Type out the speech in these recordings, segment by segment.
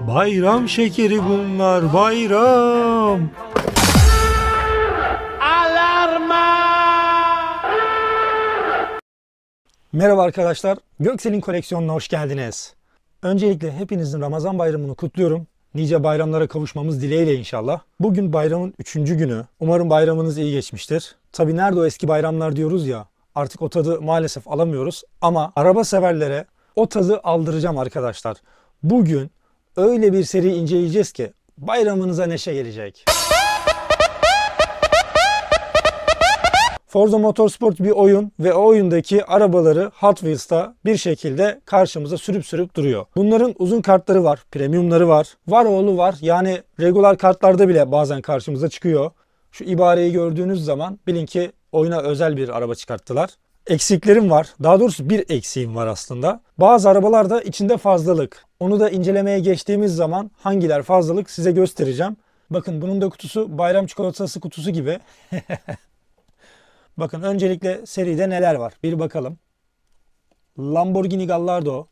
Bayram şekeri bunlar bayram. Alarma! Merhaba arkadaşlar. Göksel'in koleksiyonuna hoş geldiniz. Öncelikle hepinizin Ramazan bayramını kutluyorum. Nice bayramlara kavuşmamız dileğiyle inşallah. Bugün bayramın 3. günü. Umarım bayramınız iyi geçmiştir. Tabi nerede o eski bayramlar diyoruz ya. Artık o tadı maalesef alamıyoruz. Ama araba severlere o tadı aldıracağım arkadaşlar. Bugün öyle bir seri inceleyeceğiz ki bayramınıza neşe gelecek. Forza Motorsport bir oyun ve o oyundaki arabaları Hot Wheels'ta bir şekilde karşımıza sürüp sürüp duruyor. Bunların uzun kartları var, premiumları var, var oğlu var. Yani regular kartlarda bile bazen karşımıza çıkıyor. Şu ibareyi gördüğünüz zaman bilin ki oyuna özel bir araba çıkarttılar eksiklerim var. Daha doğrusu bir eksiğim var aslında. Bazı arabalarda içinde fazlalık. Onu da incelemeye geçtiğimiz zaman hangiler fazlalık size göstereceğim. Bakın bunun da kutusu bayram çikolatası kutusu gibi. Bakın öncelikle seride neler var bir bakalım. Lamborghini Gallardo,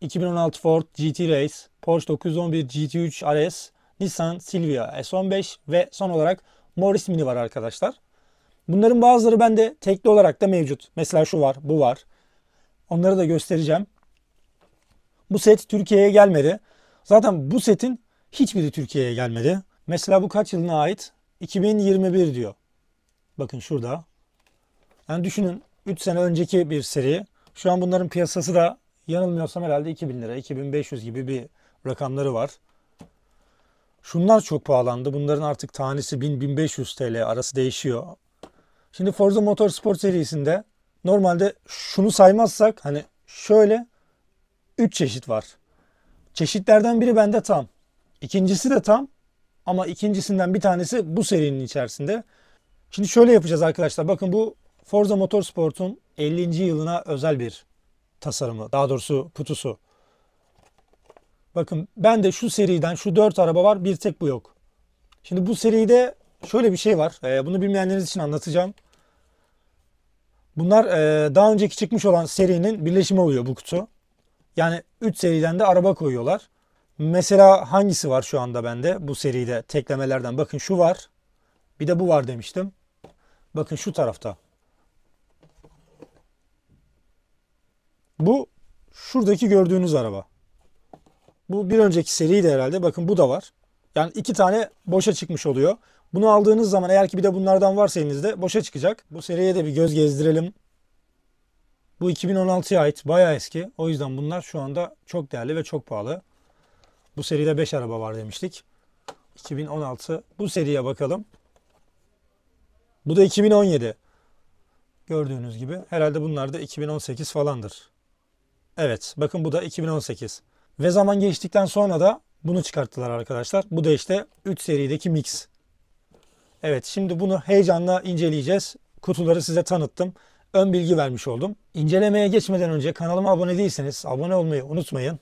2016 Ford GT Race, Porsche 911 GT3 RS, Nissan Silvia S15 ve son olarak Morris Mini var arkadaşlar. Bunların bazıları bende tekli olarak da mevcut. Mesela şu var, bu var. Onları da göstereceğim. Bu set Türkiye'ye gelmedi. Zaten bu setin hiçbiri Türkiye'ye gelmedi. Mesela bu kaç yılına ait? 2021 diyor. Bakın şurada. Yani düşünün 3 sene önceki bir seri. Şu an bunların piyasası da yanılmıyorsam herhalde 2000 lira, 2500 gibi bir rakamları var. Şunlar çok pahalandı. Bunların artık tanesi 1000-1500 TL arası değişiyor. Şimdi Forza Motorsport serisinde normalde şunu saymazsak hani şöyle 3 çeşit var. Çeşitlerden biri bende tam. İkincisi de tam ama ikincisinden bir tanesi bu serinin içerisinde. Şimdi şöyle yapacağız arkadaşlar. Bakın bu Forza Motorsport'un 50. yılına özel bir tasarımı. Daha doğrusu kutusu. Bakın ben de şu seriden şu 4 araba var bir tek bu yok. Şimdi bu seride şöyle bir şey var. Ee, bunu bilmeyenleriniz için anlatacağım. Bunlar e, daha önceki çıkmış olan serinin birleşimi oluyor bu kutu. Yani 3 seriden de araba koyuyorlar. Mesela hangisi var şu anda bende bu seride teklemelerden? Bakın şu var. Bir de bu var demiştim. Bakın şu tarafta. Bu şuradaki gördüğünüz araba. Bu bir önceki seriydi herhalde. Bakın bu da var. Yani iki tane boşa çıkmış oluyor. Bunu aldığınız zaman eğer ki bir de bunlardan varsa elinizde boşa çıkacak. Bu seriye de bir göz gezdirelim. Bu 2016'ya ait bayağı eski. O yüzden bunlar şu anda çok değerli ve çok pahalı. Bu seride 5 araba var demiştik. 2016 bu seriye bakalım. Bu da 2017. Gördüğünüz gibi herhalde bunlar da 2018 falandır. Evet bakın bu da 2018. Ve zaman geçtikten sonra da bunu çıkarttılar arkadaşlar. Bu da işte 3 serideki mix. Evet şimdi bunu heyecanla inceleyeceğiz. Kutuları size tanıttım. Ön bilgi vermiş oldum. İncelemeye geçmeden önce kanalıma abone değilseniz abone olmayı unutmayın.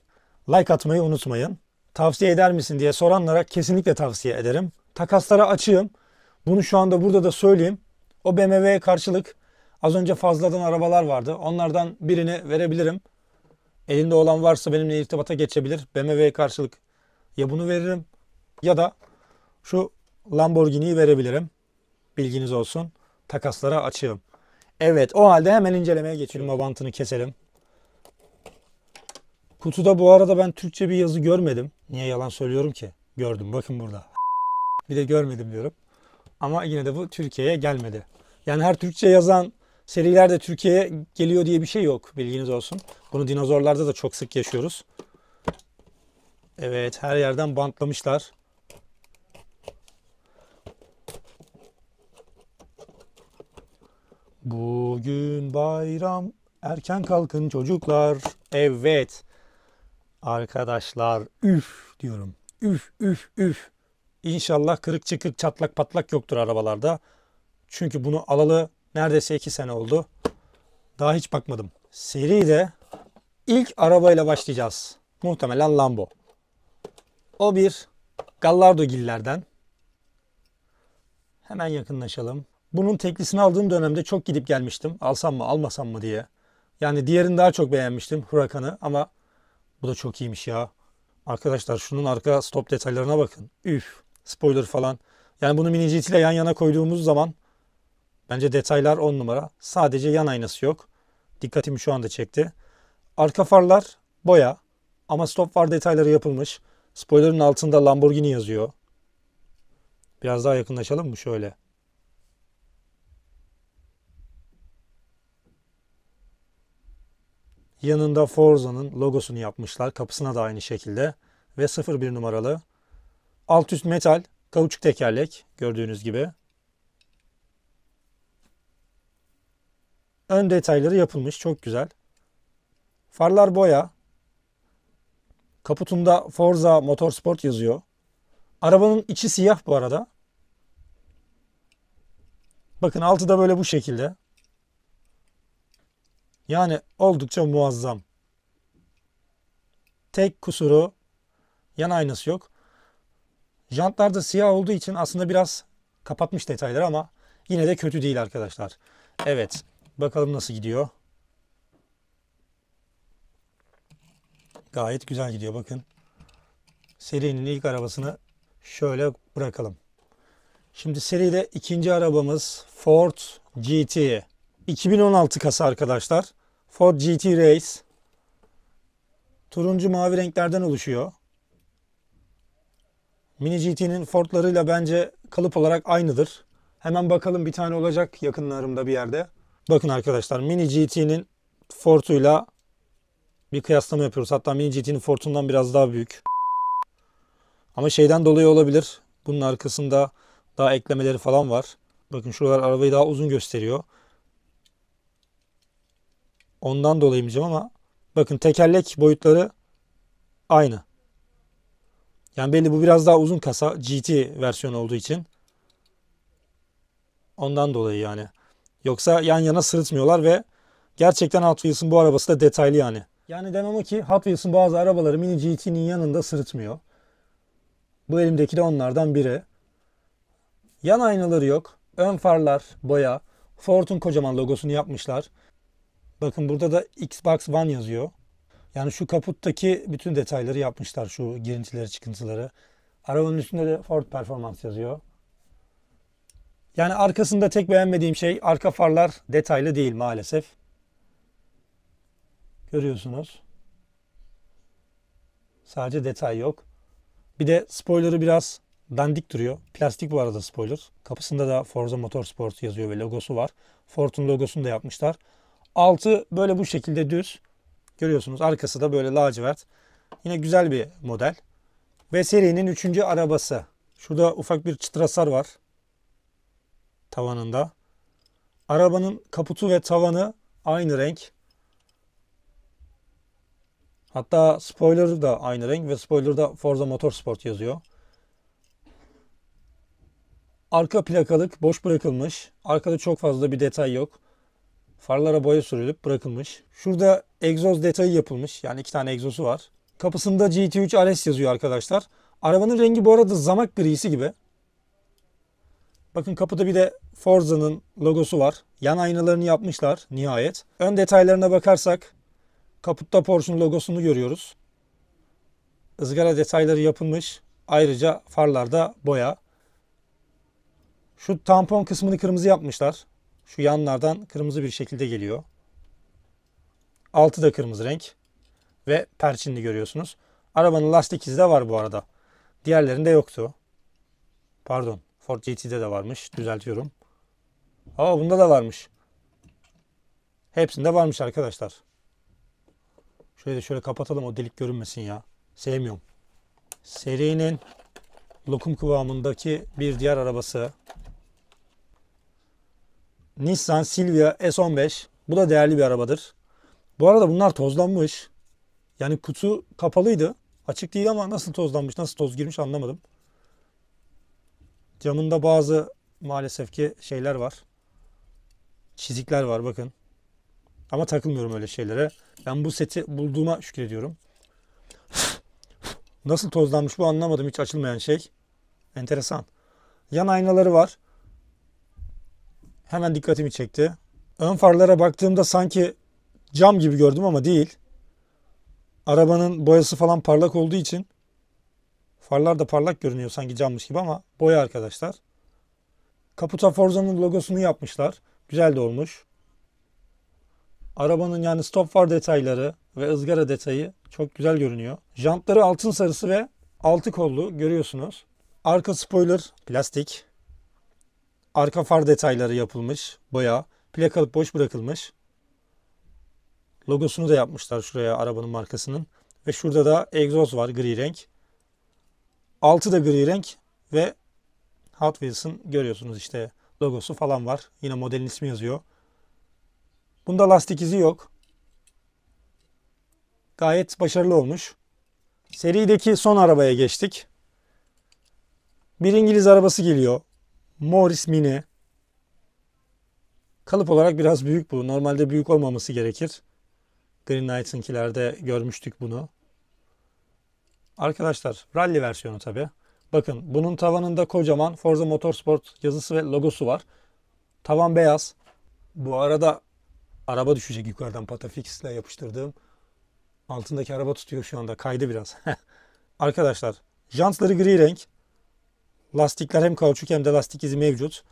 Like atmayı unutmayın. Tavsiye eder misin diye soranlara kesinlikle tavsiye ederim. Takaslara açığım. Bunu şu anda burada da söyleyeyim. O BMW'ye karşılık az önce fazladan arabalar vardı. Onlardan birini verebilirim. Elinde olan varsa benimle irtibata geçebilir. BMW'ye karşılık ya bunu veririm ya da şu Lamborghini'yi verebilirim. Bilginiz olsun. Takaslara açığım. Evet o halde hemen incelemeye geçelim. Mavantını keselim. Kutuda bu arada ben Türkçe bir yazı görmedim. Niye yalan söylüyorum ki? Gördüm bakın burada. Bir de görmedim diyorum. Ama yine de bu Türkiye'ye gelmedi. Yani her Türkçe yazan serilerde de Türkiye'ye geliyor diye bir şey yok. Bilginiz olsun. Bunu dinozorlarda da çok sık yaşıyoruz. Evet her yerden bantlamışlar. Bugün bayram. Erken kalkın çocuklar. Evet. Arkadaşlar üf diyorum. Üf üf üf. İnşallah kırık çıkık çatlak patlak yoktur arabalarda. Çünkü bunu alalı neredeyse 2 sene oldu. Daha hiç bakmadım. Seri de ilk arabayla başlayacağız. Muhtemelen Lambo. O bir Gallardo gillerden. Hemen yakınlaşalım. Bunun teklisini aldığım dönemde çok gidip gelmiştim. Alsam mı almasam mı diye. Yani diğerini daha çok beğenmiştim Huracan'ı ama bu da çok iyiymiş ya. Arkadaşlar şunun arka stop detaylarına bakın. Üf spoiler falan. Yani bunu mini GT ile yan yana koyduğumuz zaman bence detaylar 10 numara. Sadece yan aynası yok. Dikkatimi şu anda çekti. Arka farlar boya ama stop var detayları yapılmış. Spoilerin altında Lamborghini yazıyor. Biraz daha yakınlaşalım mı şöyle? Yanında Forza'nın logosunu yapmışlar. Kapısına da aynı şekilde. Ve 01 numaralı. Alt üst metal, kauçuk tekerlek gördüğünüz gibi. Ön detayları yapılmış. Çok güzel. Farlar boya. Kaputunda Forza Motorsport yazıyor. Arabanın içi siyah bu arada. Bakın altı da böyle bu şekilde. Yani oldukça muazzam. Tek kusuru yan aynası yok. Jantlar da siyah olduğu için aslında biraz kapatmış detayları ama yine de kötü değil arkadaşlar. Evet bakalım nasıl gidiyor. Gayet güzel gidiyor bakın. Serinin ilk arabasını şöyle bırakalım. Şimdi seride ikinci arabamız Ford GT. 2016 kasa arkadaşlar. Ford GT Race. Turuncu mavi renklerden oluşuyor. Mini GT'nin Ford'larıyla bence kalıp olarak aynıdır. Hemen bakalım bir tane olacak yakınlarımda bir yerde. Bakın arkadaşlar Mini GT'nin Ford'uyla bir kıyaslama yapıyoruz. Hatta Mini GT'nin Ford'undan biraz daha büyük. Ama şeyden dolayı olabilir. Bunun arkasında daha eklemeleri falan var. Bakın şuralar arabayı daha uzun gösteriyor. Ondan dolayı diyeceğim ama bakın tekerlek boyutları aynı. Yani belli bu biraz daha uzun kasa GT versiyonu olduğu için. Ondan dolayı yani. Yoksa yan yana sırıtmıyorlar ve gerçekten Hot Wheels'ın bu arabası da detaylı yani. Yani demem o ki Hot Wheels'ın bazı arabaları Mini GT'nin yanında sırıtmıyor. Bu elimdeki de onlardan biri. Yan aynaları yok. Ön farlar, boya. Ford'un kocaman logosunu yapmışlar. Bakın burada da Xbox One yazıyor. Yani şu kaputtaki bütün detayları yapmışlar şu girintileri çıkıntıları. Arabanın üstünde de Ford Performance yazıyor. Yani arkasında tek beğenmediğim şey arka farlar detaylı değil maalesef. Görüyorsunuz. Sadece detay yok. Bir de spoiler'ı biraz dandik duruyor. Plastik bu arada spoiler. Kapısında da Forza Motorsport yazıyor ve logosu var. Ford'un logosunu da yapmışlar. Altı böyle bu şekilde düz. Görüyorsunuz arkası da böyle lacivert. Yine güzel bir model. Ve serinin üçüncü arabası. Şurada ufak bir çıtrasar var. Tavanında. Arabanın kaputu ve tavanı aynı renk. Hatta spoiler da aynı renk ve spoiler'da Forza Motorsport yazıyor. Arka plakalık boş bırakılmış. Arkada çok fazla bir detay yok. Farlara boya sürülüp bırakılmış. Şurada egzoz detayı yapılmış. Yani iki tane egzozu var. Kapısında GT3 RS yazıyor arkadaşlar. Arabanın rengi bu arada zamak grisi gibi. Bakın kapıda bir de Forza'nın logosu var. Yan aynalarını yapmışlar nihayet. Ön detaylarına bakarsak kaputta Porsche'un logosunu görüyoruz. Izgara detayları yapılmış. Ayrıca farlarda boya. Şu tampon kısmını kırmızı yapmışlar. Şu yanlardan kırmızı bir şekilde geliyor. Altı da kırmızı renk. Ve perçinli görüyorsunuz. Arabanın lastik izi de var bu arada. Diğerlerinde yoktu. Pardon. Ford GT'de de varmış. Düzeltiyorum. Aa bunda da varmış. Hepsinde varmış arkadaşlar. Şöyle de şöyle kapatalım o delik görünmesin ya. Sevmiyorum. Serinin lokum kıvamındaki bir diğer arabası Nissan Silvia S15. Bu da değerli bir arabadır. Bu arada bunlar tozlanmış. Yani kutu kapalıydı. Açık değil ama nasıl tozlanmış, nasıl toz girmiş anlamadım. Camında bazı maalesef ki şeyler var. Çizikler var bakın. Ama takılmıyorum öyle şeylere. Ben bu seti bulduğuma şükrediyorum. Nasıl tozlanmış bu anlamadım hiç açılmayan şey. Enteresan. Yan aynaları var hemen dikkatimi çekti. Ön farlara baktığımda sanki cam gibi gördüm ama değil. Arabanın boyası falan parlak olduğu için farlar da parlak görünüyor sanki cammış gibi ama boya arkadaşlar. Kaputa Forza'nın logosunu yapmışlar. Güzel de olmuş. Arabanın yani stop far detayları ve ızgara detayı çok güzel görünüyor. Jantları altın sarısı ve altı kollu görüyorsunuz. Arka spoiler plastik. Arka far detayları yapılmış bayağı. Plakalık boş bırakılmış. Logosunu da yapmışlar şuraya arabanın markasının. Ve şurada da egzoz var gri renk. Altı da gri renk ve Hot Wheels'ın görüyorsunuz işte logosu falan var. Yine modelin ismi yazıyor. Bunda lastik izi yok. Gayet başarılı olmuş. Serideki son arabaya geçtik. Bir İngiliz arabası geliyor. Morris Mini. Kalıp olarak biraz büyük bu. Normalde büyük olmaması gerekir. Green Knights'ınkilerde görmüştük bunu. Arkadaşlar rally versiyonu tabi. Bakın bunun tavanında kocaman Forza Motorsport yazısı ve logosu var. Tavan beyaz. Bu arada araba düşecek yukarıdan Patafix ile yapıştırdığım. Altındaki araba tutuyor şu anda. Kaydı biraz. Arkadaşlar jantları gri renk. Lastikler hem kauçuk hem de lastik izi mevcut.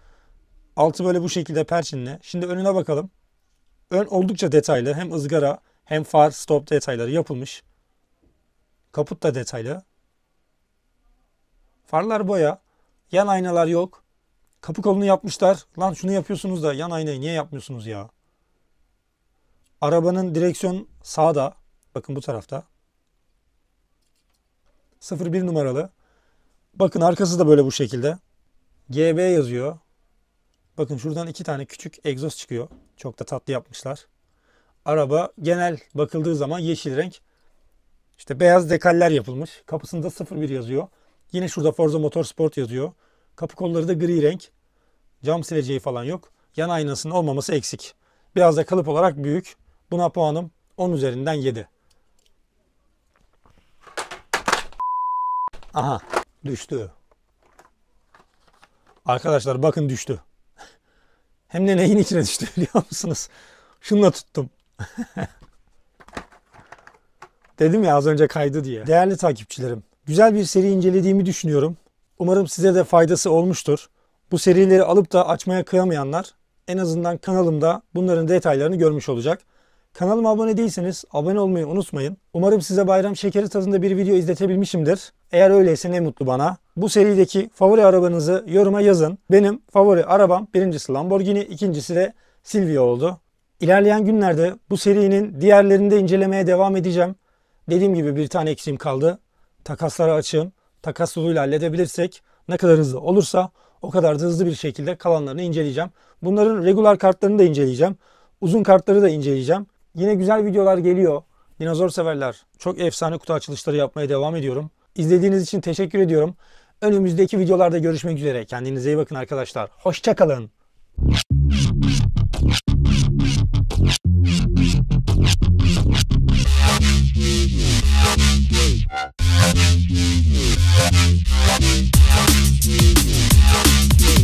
Altı böyle bu şekilde perçinle. Şimdi önüne bakalım. Ön oldukça detaylı. Hem ızgara hem far stop detayları yapılmış. Kaput da detaylı. Farlar boya. Yan aynalar yok. Kapı kolunu yapmışlar. Lan şunu yapıyorsunuz da yan aynayı niye yapmıyorsunuz ya? Arabanın direksiyon sağda. Bakın bu tarafta. 01 numaralı. Bakın arkası da böyle bu şekilde. GB yazıyor. Bakın şuradan iki tane küçük egzoz çıkıyor. Çok da tatlı yapmışlar. Araba genel bakıldığı zaman yeşil renk. İşte beyaz dekaller yapılmış. Kapısında 01 yazıyor. Yine şurada Forza Motorsport yazıyor. Kapı kolları da gri renk. Cam sileceği falan yok. Yan aynasının olmaması eksik. Biraz da kalıp olarak büyük. Buna puanım 10 üzerinden 7. Aha Düştü. Arkadaşlar bakın düştü. Hem de neyin içine düştü biliyor musunuz? Şununla tuttum. Dedim ya az önce kaydı diye. Değerli takipçilerim, güzel bir seri incelediğimi düşünüyorum. Umarım size de faydası olmuştur. Bu serileri alıp da açmaya kıyamayanlar en azından kanalımda bunların detaylarını görmüş olacak. Kanalıma abone değilseniz abone olmayı unutmayın. Umarım size bayram şekeri tadında bir video izletebilmişimdir. Eğer öyleyse ne mutlu bana. Bu serideki favori arabanızı yoruma yazın. Benim favori arabam birincisi Lamborghini, ikincisi de Silvia oldu. İlerleyen günlerde bu serinin diğerlerini de incelemeye devam edeceğim. Dediğim gibi bir tane eksiğim kaldı. Takaslara açığım. Takas yoluyla halledebilirsek ne kadar hızlı olursa o kadar da hızlı bir şekilde kalanlarını inceleyeceğim. Bunların regular kartlarını da inceleyeceğim. Uzun kartları da inceleyeceğim. Yine güzel videolar geliyor. Dinozor severler. Çok efsane kutu açılışları yapmaya devam ediyorum. İzlediğiniz için teşekkür ediyorum. Önümüzdeki videolarda görüşmek üzere. Kendinize iyi bakın arkadaşlar. Hoşçakalın. We'll